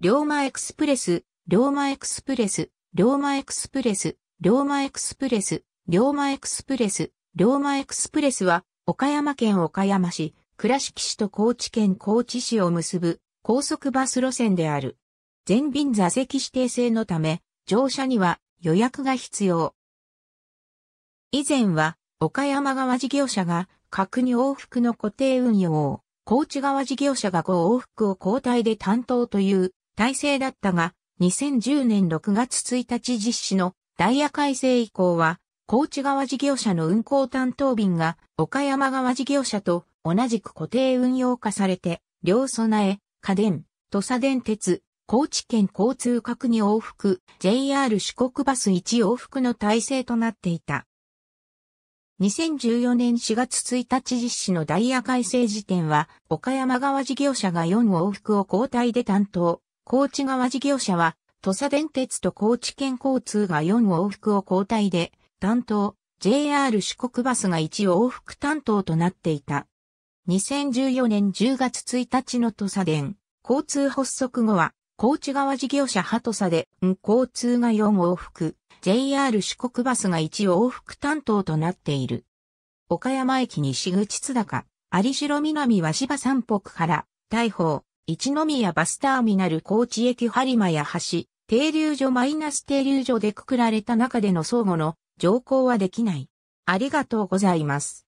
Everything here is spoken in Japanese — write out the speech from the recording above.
龍馬エクスプレス、龍馬エクスプレス、龍馬エクスプレス、龍馬エクスプレス、龍馬エクスプレス、龍馬エクスプレスは、岡山県岡山市、倉敷市と高知県高知市を結ぶ高速バス路線である。全便座席指定制のため、乗車には予約が必要。以前は、岡山側事業者が、各に往復の固定運用を、高知側事業者が5往復を交代で担当という体制だったが、2010年6月1日実施のダイヤ改正以降は、高知側事業者の運行担当便が岡山側事業者と同じく固定運用化されて、両備え、家電、土佐電鉄、高知県交通各に往復、JR 四国バス1往復の体制となっていた。2014年4月1日実施のダイヤ改正時点は、岡山側事業者が4往復を交代で担当、高知川事業者は、土佐電鉄と高知県交通が4往復を交代で、担当、JR 四国バスが1往復担当となっていた。2014年10月1日の土佐電、交通発足後は、高知川事業者ハトサで、交通が4往復、JR 四国バスが1往復担当となっている。岡山駅西口津高、有城南和芝山北から、大宝、一宮バスターミナル高知駅播磨や橋、停留所マイナス停留所でくくられた中での相互の乗降はできない。ありがとうございます。